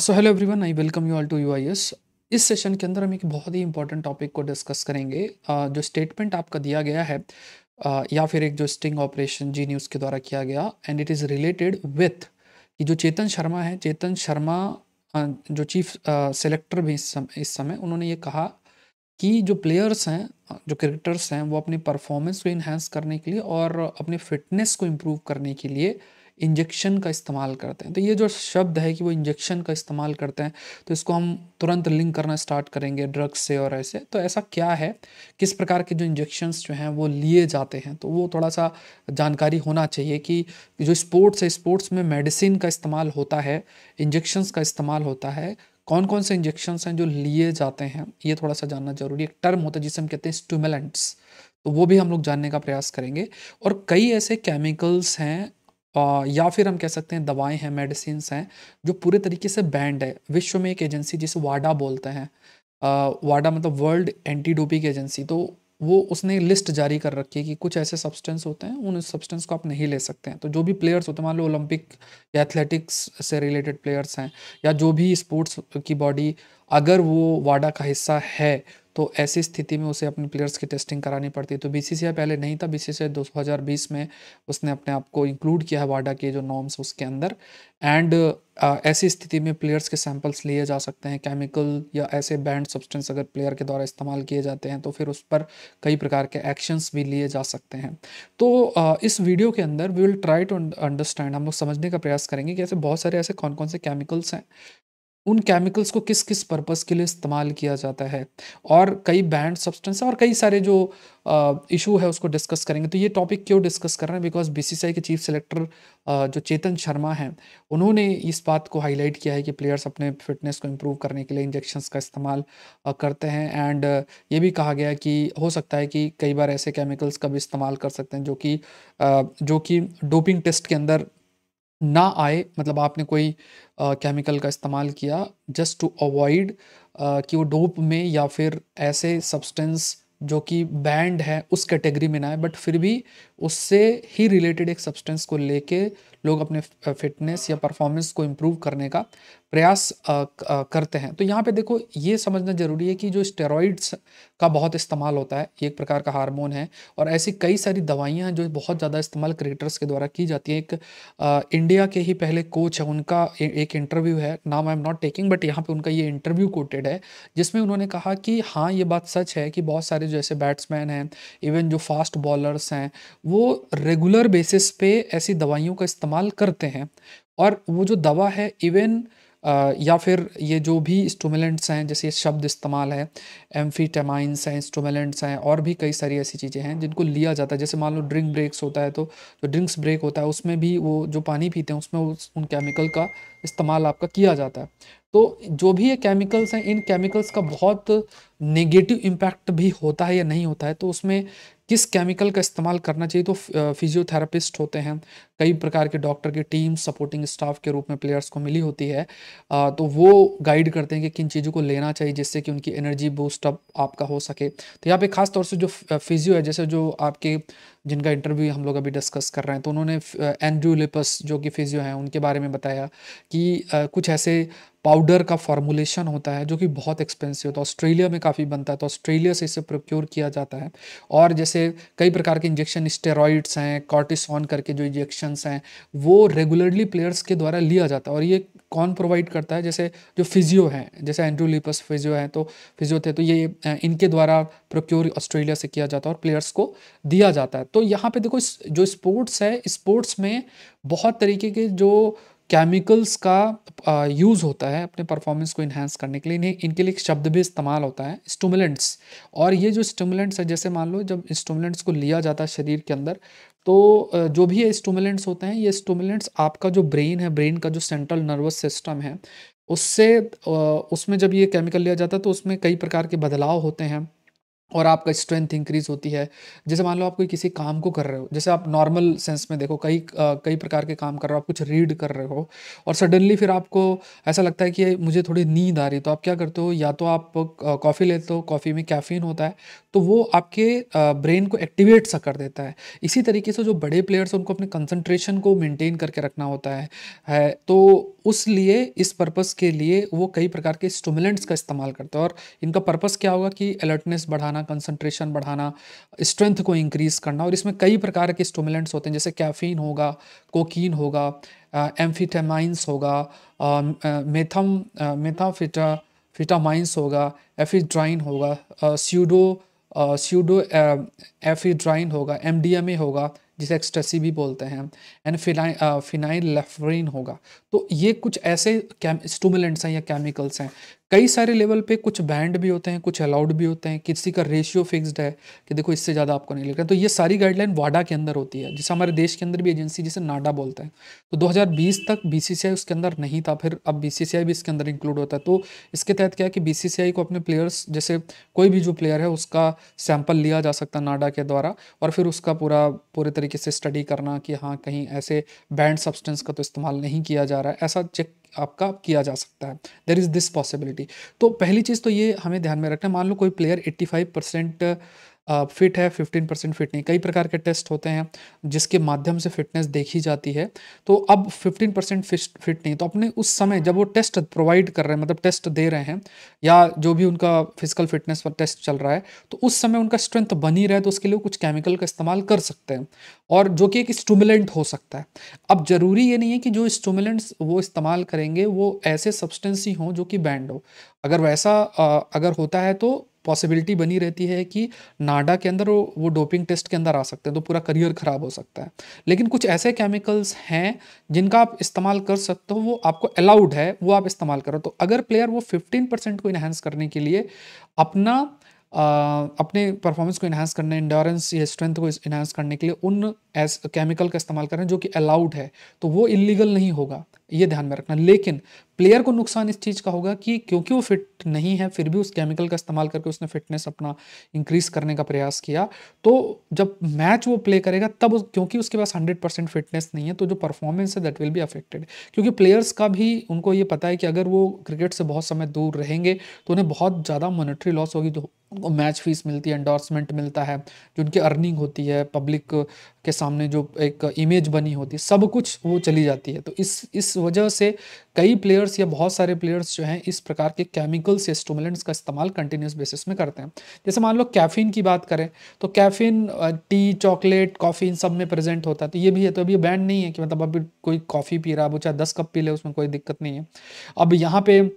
so hello everyone I welcome you all to you इस session के अंदर हम एक बहुत ही इंपॉर्टेंट टॉपिक को डिस्कस करेंगे uh, जो स्टेटमेंट आपका दिया गया है uh, या फिर एक जो स्टिंग ऑपरेशन जी न्यूज़ के द्वारा किया गया and it is related with कि जो चेतन शर्मा है चेतन शर्मा uh, जो चीफ सेलेक्टर uh, भी इस समय इस समय उन्होंने ये कहा कि जो प्लेयर्स हैं uh, जो क्रिकेटर्स हैं वो अपनी परफॉर्मेंस को इन्हेंस करने के लिए और अपने फिटनेस को इम्प्रूव करने के लिए इंजेक्शन का इस्तेमाल करते हैं तो ये जो शब्द है कि वो इंजेक्शन का इस्तेमाल करते हैं तो इसको हम तुरंत लिंक करना स्टार्ट करेंगे ड्रग्स से और ऐसे तो ऐसा क्या है किस प्रकार के जो इंजेक्शंस जो हैं वो लिए जाते हैं तो वो थोड़ा सा जानकारी होना चाहिए कि जो स्पोर्ट्स है स्पोर्ट्स में मेडिसिन का इस्तेमाल होता है इंजेक्शन्स का इस्तेमाल होता है कौन कौन से इंजेक्शन्स हैं जो लिए जाते हैं ये थोड़ा सा जानना जरूरी एक टर्म होता है जिसे हम कहते हैं स्टूमेलेंट्स तो वो भी हम लोग जानने का प्रयास करेंगे और कई ऐसे केमिकल्स हैं या फिर हम कह सकते हैं दवाएं हैं मेडिसिन हैं जो पूरे तरीके से बैंड है विश्व में एक एजेंसी जिसे वाडा बोलते हैं वाडा मतलब वर्ल्ड एंटी डोपिंग एजेंसी तो वो उसने लिस्ट जारी कर रखी है कि कुछ ऐसे सब्सटेंस होते हैं उन सब्सटेंस को आप नहीं ले सकते हैं तो जो भी प्लेयर्स होते हैं मान लो ओलंपिक या एथलेटिक्स से रिलेटेड प्लेयर्स हैं या जो भी स्पोर्ट्स की बॉडी अगर वो वाडा का हिस्सा है तो ऐसी स्थिति में उसे अपने प्लेयर्स की टेस्टिंग करानी पड़ती है तो बीसीसीआई पहले नहीं था बीसीसीआई 2020 में उसने अपने आप को इंक्लूड किया है वाडा के जो नॉर्म्स उसके अंदर एंड ऐसी स्थिति में प्लेयर्स के सैंपल्स लिए जा सकते हैं केमिकल या ऐसे बैंड सब्सटेंस अगर प्लेयर के द्वारा इस्तेमाल किए जाते हैं तो फिर उस पर कई प्रकार के एक्शंस भी लिए जा सकते हैं तो इस वीडियो के अंदर we will try to understand हम लोग समझने का प्रयास करेंगे कि ऐसे बहुत सारे ऐसे कौन कौन से केमिकल्स हैं उन केमिकल्स को किस किस पर्पज़ के लिए इस्तेमाल किया जाता है और कई बैंड सब्सटेंस और कई सारे जो इशू है उसको डिस्कस करेंगे तो ये टॉपिक क्यों डिस्कस कर रहे हैं बिकॉज बीसीसीआई के चीफ सेलेक्टर जो चेतन शर्मा हैं उन्होंने इस बात को हाईलाइट किया है कि प्लेयर्स अपने फिटनेस को इम्प्रूव करने के लिए इंजेक्शंस का इस्तेमाल करते हैं एंड ये भी कहा गया कि हो सकता है कि कई बार ऐसे केमिकल्स का भी इस्तेमाल कर सकते हैं जो कि जो कि डोपिंग टेस्ट के अंदर ना आए मतलब आपने कोई केमिकल का इस्तेमाल किया जस्ट टू अवॉइड कि वो डोप में या फिर ऐसे सब्सटेंस जो कि बैंड है उस कैटेगरी में ना आए बट फिर भी उससे ही रिलेटेड एक सब्सटेंस को लेके लोग अपने फिटनेस या परफॉर्मेंस को इम्प्रूव करने का प्रयास करते हैं तो यहाँ पे देखो ये समझना ज़रूरी है कि जो स्टेरॉइड्स का बहुत इस्तेमाल होता है एक प्रकार का हार्मोन है और ऐसी कई सारी दवाइयाँ हैं जो बहुत ज़्यादा इस्तेमाल क्रिएटर्स के द्वारा की जाती है एक आ, इंडिया के ही पहले कोच है उनका ए, एक इंटरव्यू है नाम I am not taking but यहाँ पर उनका ये इंटरव्यू कोटेड है जिसमें उन्होंने कहा कि हाँ ये बात सच है कि बहुत सारे जैसे बैट्समैन हैं इवन जो फास्ट बॉलर्स हैं वो रेगुलर बेसिस पे ऐसी दवाइयों का इस्तेमाल इस्तेमाल करते हैं और वो जो दवा है इवन या फिर ये जो भी स्टोमिलेंट्स हैं जैसे शब्द इस्तेमाल है एम्फीटेमाइंस हैं स्टोमिलेंट्स हैं और भी कई सारी ऐसी चीज़ें हैं जिनको लिया जाता है जैसे मान लो ड्रिंक ब्रेक्स होता है तो जो ड्रिंक्स ब्रेक होता है उसमें भी वो जो पानी पीते हैं उसमें उस, उन केमिकल का इस्तेमाल आपका किया जाता है तो जो भी ये केमिकल्स हैं इन केमिकल्स का बहुत नेगेटिव इम्पैक्ट भी होता है या नहीं होता है तो उसमें किस केमिकल का इस्तेमाल करना चाहिए तो फिजियोथेरापिस्ट होते हैं कई प्रकार के डॉक्टर की टीम सपोर्टिंग स्टाफ के रूप में प्लेयर्स को मिली होती है तो वो गाइड करते हैं कि किन चीज़ों को लेना चाहिए जिससे कि उनकी एनर्जी बूस्टअप आपका हो सके तो यहाँ पे खास तौर से जो फिजियो है जैसे जो आपके जिनका इंटरव्यू हम लोग अभी डिस्कस कर रहे हैं तो उन्होंने एंड्रू लिपस जो कि फिजियो हैं उनके बारे में बताया कि कुछ ऐसे पाउडर का फॉर्मूलेशन होता है जो कि बहुत एक्सपेंसिव होता है ऑस्ट्रेलिया में काफ़ी बनता है तो ऑस्ट्रेलिया से इसे प्रोक्योर किया जाता है और जैसे कई प्रकार के इंजेक्शन स्टेरॉइड्स हैं कॉर्टिसन करके जो इंजेक्शन हैं वो रेगुलरली प्लेयर्स के द्वारा लिया जाता है और ये कौन प्रोवाइड करता है जैसे जो फिजियो हैं जैसे एंड्रू लिपस फिजियो हैं तो फिजियो थे तो ये इनके द्वारा प्रोक्योर ऑस्ट्रेलिया से किया जाता है और प्लेयर्स को दिया जाता है तो यहाँ पे देखो जो स्पोर्ट्स है स्पोर्ट्स में बहुत तरीके के जो केमिकल्स का यूज़ होता है अपने परफॉर्मेंस को इन्हेंस करने के लिए इन्हें इनके लिए एक शब्द भी इस्तेमाल होता है स्टूमुलेंट्स और ये जो स्टूमुलेंट्स है जैसे मान लो जब स्टूमुलेंट्स को लिया जाता है शरीर के अंदर तो जो भी ये स्टूमुलेंट्स होते हैं ये स्टूमुलेंट्स आपका जो ब्रेन है ब्रेन का जो सेंट्रल नर्वस सिस्टम है उससे उसमें जब ये केमिकल लिया जाता है तो उसमें कई प्रकार के बदलाव होते हैं और आपका स्ट्रेंथ इंक्रीज होती है जैसे मान लो आप कोई किसी काम को कर रहे हो जैसे आप नॉर्मल सेंस में देखो कई कई प्रकार के काम कर रहे हो आप कुछ रीड कर रहे हो और सडनली फिर आपको ऐसा लगता है कि मुझे थोड़ी नींद आ रही तो आप क्या करते हो या तो आप कॉफ़ी लेते हो कॉफ़ी में कैफ़ीन होता है तो वो आपके ब्रेन को एक्टिवेट सा कर देता है इसी तरीके से जो बड़े प्लेयर्स हैं उनको अपने कंसनट्रेशन को मेनटेन करके रखना होता है, है तो उस लिए इस पर्पज़ के लिए वो कई प्रकार के स्टूमिलेंट्स का इस्तेमाल करते हैं और इनका पर्पज़ क्या होगा कि अलर्टनेस बढ़ाना बढ़ाना कंसंट्रेशन बढ़ाना स्ट्रेंथ को इंक्रीज़ करना और इसमें कई प्रकार के स्टोमिलेंट्स होते हैं जैसे कैफीन होगा कोकीन होगा एम्फीटामाइंस होगा मेथम मेथाफिटा फिटामाइंस होगा एफिड्राइन होगा स्यूडो स्यूडो एफिड्राइन होगा एमडीएमए होगा जिसे एक्सटेसी भी बोलते हैं एंड फिनाइल फिनाइल लेफ्रीन होगा तो ये कुछ ऐसे स्टूमिलेंट्स हैं या केमिकल्स हैं कई सारे लेवल पे कुछ बैंड भी होते हैं कुछ अलाउड भी होते हैं किसी का रेशियो फिक्स्ड है कि देखो इससे ज़्यादा आपको नहीं लगता तो ये सारी गाइडलाइन वाडा के अंदर होती है जिसे हमारे देश के अंदर भी एजेंसी जिसे नाडा बोलते हैं तो 2020 तक बी उसके अंदर नहीं था फिर अब बी भी इसके अंदर इंक्लूड होता है तो इसके तहत क्या है कि बी को अपने प्लेयर्स जैसे कोई भी जो प्लेयर है उसका सैंपल लिया जा सकता है नाडा के द्वारा और फिर उसका पूरा पूरे तरीके से स्टडी करना कि हाँ कहीं ऐसे बैंड सब्सटेंस का तो इस्तेमाल नहीं किया जा रहा है ऐसा चेक आपका किया जा सकता है देर इज़ दिस पॉसिबिलिटी तो पहली चीज़ तो ये हमें ध्यान में रखना है मान लो कोई प्लेयर फाइव परसेंट फिट है फिफ्टीन परसेंट फिट नहीं कई प्रकार के टेस्ट होते हैं जिसके माध्यम से फिटनेस देखी जाती है तो अब फिफ्टीन परसेंट फिट नहीं तो अपने उस समय जब वो टेस्ट प्रोवाइड कर रहे हैं मतलब टेस्ट दे रहे हैं या जो भी उनका फिजिकल फिटनेस पर टेस्ट चल रहा है तो उस समय उनका स्ट्रेंथ बनी रहे तो उसके लिए कुछ केमिकल का इस्तेमाल कर सकते हैं और जो कि एक स्टूमिलेंट हो सकता है अब ज़रूरी ये नहीं है कि जो स्टूमिलेंट्स वो इस्तेमाल करेंगे वो ऐसे सब्सटेंस ही हों जो कि बैंड हो अगर वैसा अगर होता है तो पॉसिबिलिटी बनी रहती है कि नाडा के अंदर वो, वो डोपिंग टेस्ट के अंदर आ सकते हैं तो पूरा करियर ख़राब हो सकता है लेकिन कुछ ऐसे केमिकल्स हैं जिनका आप इस्तेमाल कर सकते हो वो आपको अलाउड है वो आप इस्तेमाल करो तो अगर प्लेयर वो फिफ्टीन परसेंट को इन्हेंस करने के लिए अपना आ, अपने परफॉर्मेंस को इन्हांस करने इंडोरेंस या स्ट्रेंथ को इन्हांस करने के लिए उन एस केमिकल का इस्तेमाल करें जो कि अलाउड है तो वो इलीगल नहीं होगा ये ध्यान में रखना लेकिन प्लेयर को नुकसान इस चीज़ का होगा कि क्योंकि वो फिट नहीं है फिर भी उस केमिकल का इस्तेमाल करके उसने फिटनेस अपना इंक्रीज करने का प्रयास किया तो जब मैच वो प्ले करेगा तब उस क्योंकि उसके पास हंड्रेड परसेंट फिटनेस नहीं है तो जो परफॉर्मेंस है दैट विल बी अफेक्टेड क्योंकि प्लेयर्स का भी उनको ये पता है कि अगर वो क्रिकेट से बहुत समय दूर रहेंगे तो उन्हें बहुत ज़्यादा मोनिट्री लॉस होगी जो उनको मैच फीस मिलती है एंडोर्समेंट मिलता है जो उनकी अर्निंग होती है पब्लिक के सामने जो एक इमेज बनी होती है सब कुछ वो चली जाती है तो इस इस वजह से कई प्लेयर्स या बहुत सारे प्लेयर्स जो हैं इस प्रकार के केमिकल्स या स्टोमलेंट्स का इस्तेमाल कंटिन्यूस बेसिस में करते हैं जैसे मान लो कैफ़ीन की बात करें तो कैफ़ीन टी चॉकलेट कॉफ़ी इन सब में प्रेजेंट होता है तो ये भी है तो अभी बैंड नहीं है कि मतलब अभी कोई कॉफ़ी पी रहा है वो चाहे दस कप पी ले उसमें कोई दिक्कत नहीं है अब यहाँ पर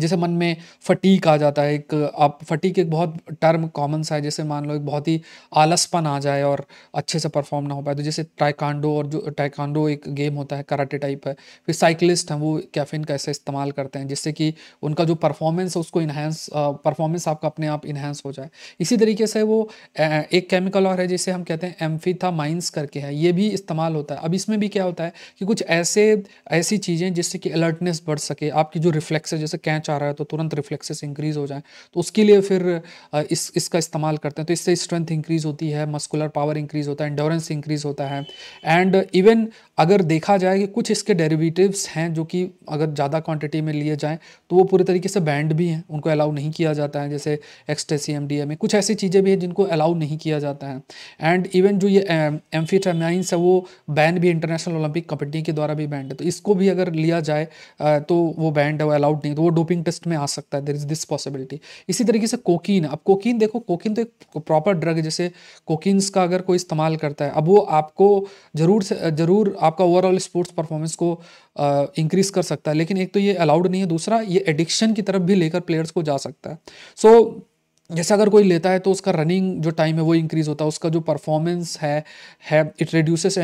जैसे मन में फटीक आ जाता है एक आप फटीक एक बहुत टर्म कॉमन सा है जैसे मान लो एक बहुत ही आलसपन आ जाए और अच्छे से परफॉर्म ना हो पाए तो जैसे टाइकांडो और जो टाइकांडो एक गेम होता है कराटे टाइप है फिर साइकिलिस्ट हैं वो कैफिन का ऐसे इस्तेमाल करते हैं जिससे कि उनका जो परफॉर्मेंस है उसको इन्हेंस परफॉर्मेंस आपका अपने आप इन्हेंस हो जाए इसी तरीके से वो एक केमिकल और है जिसे हम कहते हैं एम्फीथा माइंस करके है ये भी इस्तेमाल होता है अब इसमें भी क्या होता है कि कुछ ऐसे ऐसी चीज़ें जिससे कि अलर्टनेस बढ़ सके आपकी जो रिफ्लेक्स है जैसे कैच मैच आ रहा है तो तुरंत रिफ्लेक्सेस इंक्रीज हो जाए तो उसके लिए फिर इस इसका इस्तेमाल करते हैं तो इससे स्ट्रेंथ इंक्रीज होती है मस्कुलर पावर इंक्रीज होता है इंडोरेंस इंक्रीज होता है एंड इवन अगर देखा जाए कि कुछ इसके डेरिवेटिव्स हैं जो कि अगर ज़्यादा क्वान्टिटी में लिए जाएँ तो वो पूरे तरीके से बैंड भी हैं उनको अलाउ नहीं किया जाता है जैसे एक्सटेसी एम डी एम कुछ ऐसी चीज़ें भी हैं जिनको अलाउ नहीं किया जाता है एंड इवन जो ये एम्फीटामाइंस है वो बैन भी इंटरनेशनल ओलंपिक कमेटी के द्वारा भी बैंड है तो इसको भी अगर लिया जाए तो वो बैंड है वो अलाउड नहीं तो वो डोपिंग डोपिंग टेस्ट में आ सकता है देर इज दिस पॉसिबिलिटी इसी तरीके से कोकीन अब कोकीन देखो कोकीन तो एक प्रॉपर ड्रग है जैसे कोकीन्स का अगर कोई इस्तेमाल करता है अब वो आपको जरूर से जरूर आपका ओवरऑल स्पोर्ट्स परफॉर्मेंस को इंक्रीज कर सकता है लेकिन एक तो ये अलाउड नहीं है दूसरा ये एडिक्शन की तरफ भी लेकर प्लेयर्स को जा सकता है सो so, जैसे अगर कोई लेता है तो उसका रनिंग जो टाइम है वो इंक्रीज़ होता है उसका जो परफॉर्मेंस है है इट रिड्यूसेस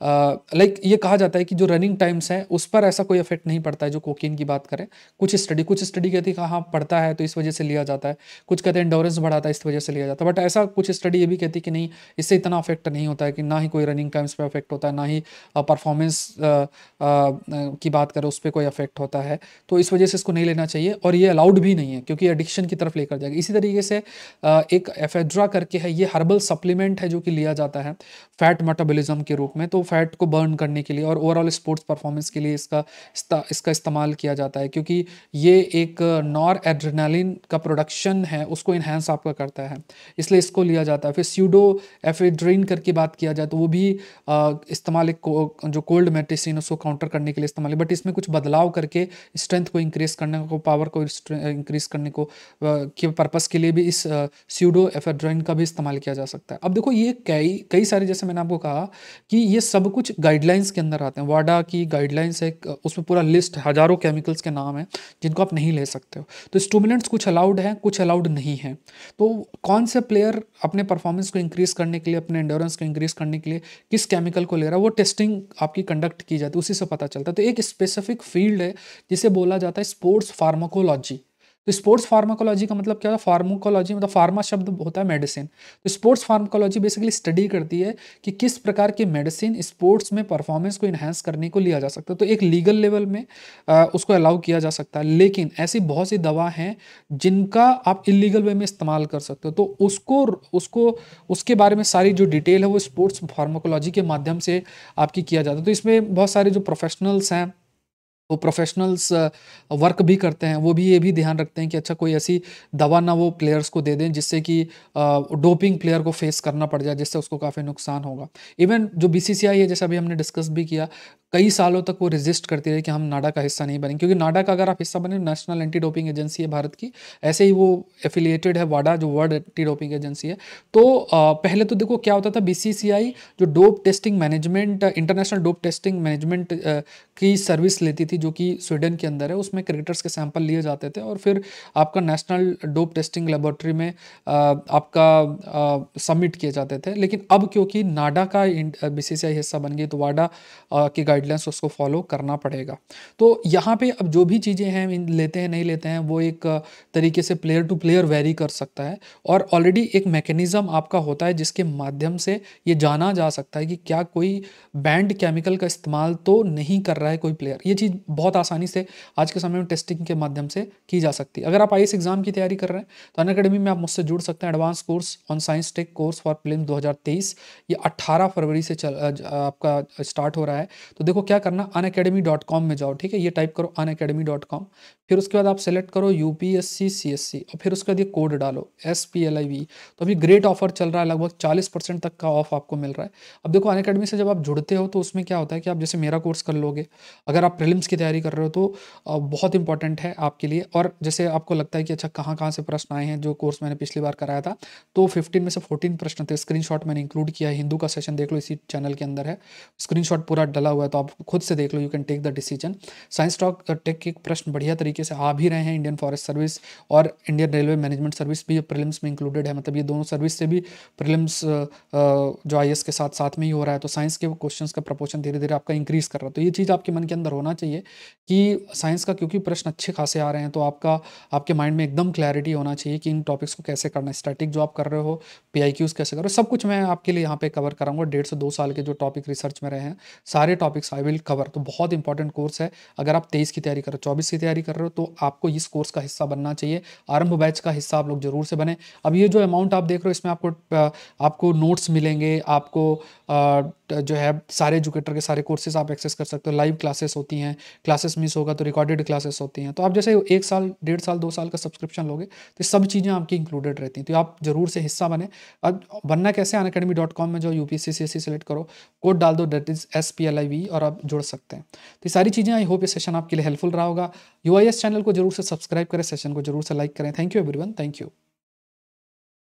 लाइक ये कहा जाता है कि जो रनिंग टाइम्स हैं उस पर ऐसा कोई इफेक्ट नहीं पड़ता है जो कोकीन की बात करें कुछ स्टडी कुछ स्टडी कहती है हाँ पढ़ता है तो इस वजह से लिया जाता है कुछ कहते हैं इंडोरेंस बढ़ाता है इस वजह से लिया जाता है बट ऐसा कुछ स्टडी ये भी कहती है कि नहीं इससे इतना अफेक्ट नहीं होता है कि ना ही कोई रनिंग टाइम्स पर अफेक्ट होता है ना ही परफॉर्मेंस की बात करें उस पर कोई अफेक्ट होता है तो इस वजह से इसको नहीं लेना चाहिए और ये अलाउड भी नहीं है क्योंकि एडिक्शन की तरफ लेकर जाएगा इसी तरीके से एक एफेड्रा करके है ये हर्बल सप्लीमेंट है जो कि लिया जाता है फैट मेटाबॉलिज्म के रूप में तो फैट को बर्न करने के लिए और ओवरऑल स्पोर्ट्स परफॉर्मेंस के लिए इसका इसका इस्तेमाल किया जाता है क्योंकि ये एक नॉर एड्रेनालिन का प्रोडक्शन है उसको इन्हेंस आपका करता है इसलिए इसको लिया जाता है फिर स्यूडो एफेड्रीन करके बात किया जाए तो वो भी इस्तेमाल एक जो कोल्ड मेडिसिन उसको काउंटर करने के लिए इस्तेमाल है बट इसमें कुछ बदलाव करके स्ट्रेंथ को इंक्रीज करने को पावर को इंक्रीज करने को के पर्पज़ के लिए भी इस स्यूडो एफेड्राइन का भी इस्तेमाल किया जा सकता है अब देखो ये कई कई सारे जैसे मैंने आपको कहा कि ये सब कुछ गाइडलाइंस के अंदर आते हैं वाडा की गाइडलाइंस है उसमें पूरा लिस्ट हज़ारों केमिकल्स के नाम है जिनको आप नहीं ले सकते हो तो स्टूमिनेंट्स कुछ अलाउड हैं कुछ अलाउड नहीं हैं तो कौन से प्लेयर अपने परफॉर्मेंस को इंक्रीज़ करने के लिए अपने एंडोरेंस को इंक्रीज़ करने के लिए किस केमिकल को ले रहा है वो टेस्टिंग आपकी कंडक्ट की जाती है उसी से पता चलता है तो एक स्पेसिफिक फील्ड है जिसे बोला जाता है स्पोर्ट्स फार्माकोलॉजी तो स्पोर्ट्स फार्माकोलॉजी का मतलब क्या होता है फार्माकोलॉजी मतलब फार्मा शब्द होता है मेडिसिन तो स्पोर्ट्स फार्माकोलॉजी बेसिकली स्टडी करती है कि किस प्रकार के मेडिसिन स्पोर्ट्स में परफॉर्मेंस को इन्हेंस करने को लिया जा सकता है तो एक लीगल लेवल में आ, उसको अलाउ किया जा सकता है लेकिन ऐसी बहुत सी दवा हैं जिनका आप इलीगल वे में इस्तेमाल कर सकते हो तो उसको उसको उसके बारे में सारी जो डिटेल है वो स्पोर्ट्स फार्माकोलॉजी के माध्यम से आपकी किया जाता है तो इसमें बहुत सारे जो प्रोफेशनल्स हैं वो प्रोफेशनल्स वर्क भी करते हैं वो भी ये भी ध्यान रखते हैं कि अच्छा कोई ऐसी दवा ना वो प्लेयर्स को दे दें जिससे कि डोपिंग uh, प्लेयर को फेस करना पड़ जाए जिससे उसको काफ़ी नुकसान होगा इवन जो बीसीसीआई है जैसा अभी हमने डिस्कस भी किया कई सालों तक वो रिजिस्ट करती रही कि हम नाडा का हिस्सा नहीं बने क्योंकि नाडा का अगर आप हिस्सा बने नेशनल एंटी डोपिंग एजेंसी है भारत की ऐसे ही वो एफिलिएटेड है वाडा जो वर्ल्ड एंटी डोपिंग एजेंसी है तो uh, पहले तो देखो क्या होता था बीसीसीआई जो dope testing management international dope testing management की सर्विस लेती थी थी जो कि स्वीडन के अंदर है उसमें क्रिकेटर्स के सैंपल लिए जाते थे और फिर आपका नेशनल डोप टेस्टिंग लेबोरेटरी में आपका सबमिट किए जाते थे लेकिन अब क्योंकि नाडा का बी हिस्सा बन गई तो वाडा की गाइडलाइंस उसको फॉलो करना पड़ेगा तो यहाँ पर अब जो भी चीज़ें हैं लेते हैं नहीं लेते हैं वो एक तरीके से प्लेयर टू प्लेयर वेरी कर सकता है और ऑलरेडी एक मैकेनिज़्म आपका होता है जिसके माध्यम से ये जाना जा सकता है कि क्या कोई बैंड केमिकल का इस्तेमाल तो नहीं कर रहा है कोई प्लेयर ये चीज़ बहुत आसानी से आज के समय में टेस्टिंग के माध्यम से की जा सकती है अगर आप आई एग्जाम की तैयारी कर रहे हैं तो अन अकेडमी में आप मुझसे जुड़ सकते हैं advance course on science tech course for प्लेम 2023 ये 18 फरवरी से चल आपका स्टार्ट हो रहा है तो देखो क्या करना अन में जाओ ठीक है ये टाइप करो अन फिर उसके बाद आप सेलेक्ट करो U P C S C और फिर उसके बाद ये कोड डालो S P L I V तो अभी ग्रेट ऑफर चल रहा है लगभग चालीस परसेंट तक का ऑफ आपको मिल रहा है अब देखो अन से जब आप जुड़ते हो तो उसमें क्या होता है कि आप जैसे मेरा कोर्स कर लोगे अगर आप प्रिलिम्स की तैयारी कर रहे हो तो बहुत इंपॉर्टेंट है आपके लिए और जैसे आपको लगता है कि अच्छा कहाँ कहाँ से प्रश्न आए हैं जो कोर्स मैंने पिछली बार कराया था तो फिफ्टीन में से फोर्टीन प्रश्न थे स्क्रीन मैंने इंक्लूड किया है हिंदू का सेशन देख लो इसी चैनल के अंदर है स्क्रीन पूरा डला हुआ है तो आप खुद से देख लो you can take the decision science talk tech के प्रश्न बढ़िया तरीके से आ भी रहे हैं इंडियन फॉरेस्ट सर्विस और इंडियन रेलवे मैनेजमेंट सर्विस भी प्रिलिम्स में इंक्लूडेड है मतलब ये दोनों सर्विस से भी प्रिलिम्स जो आई के साथ साथ में ही हो रहा है तो साइंस के क्वेश्चंस का प्रपोर्शन धीरे धीरे आपका इंक्रीज कर रहा है तो ये चीज़ आपके मन के अंदर होना चाहिए कि साइंस का क्योंकि प्रश्न अच्छे खासे आ रहे हैं तो आपका आपके माइंड में एकदम क्लैरिटी होना चाहिए कि इन टॉपिक्स को कैसे करना है स्टैटिक जो आप कर रहे हो पी कैसे कर रहे हो सब कुछ मैं आपके लिए यहाँ पे कवर कराऊंगा डेढ़ से दो साल के जो टॉपिक रिसर्च में रहे हैं सारे टॉपिक्स आई विल कवर तो बहुत इंपॉर्टेंट कोर्स है अगर आप तेईस की तैयारी कर रहे हो चौबीस की तैयारी कर रहे हो तो आपको इस कोर्स का हिस्सा बनना चाहिए आरंभ बैच का हिस्सा आप लोग जरूर से बने अब ये जो अमाउंट आप देख रहे हो इसमें आपको आपको नोट्स मिलेंगे आपको जो है सारे एजुकेटर के सारे कोर्सेज आप एक्सेस कर सकते हो लाइव क्लासेस होती हैं क्लासेस मिस होगा तो रिकॉर्डेड क्लासेस होती हैं तो आप जैसे एक साल डेढ़ साल दो साल का सब्सक्रिप्शन लोगे तो सब चीज़ें आपकी इंक्लूडेड रहती हैं तो आप जरूर से हिस्सा बने अब बनना कैसे अन अकेडमी डॉट कॉम में जो U P C C select करो कोड डाल दो that is S P L I V और आप जुड़ सकते हैं तो सारी चीज़ें आई होप ये सेशन आपके लिए हेल्पफुल रहा होगा यू आई एस चैनल को जरूर से सब्सक्राइब करें सेशन को जरूर से लाइक करें thank you every thank you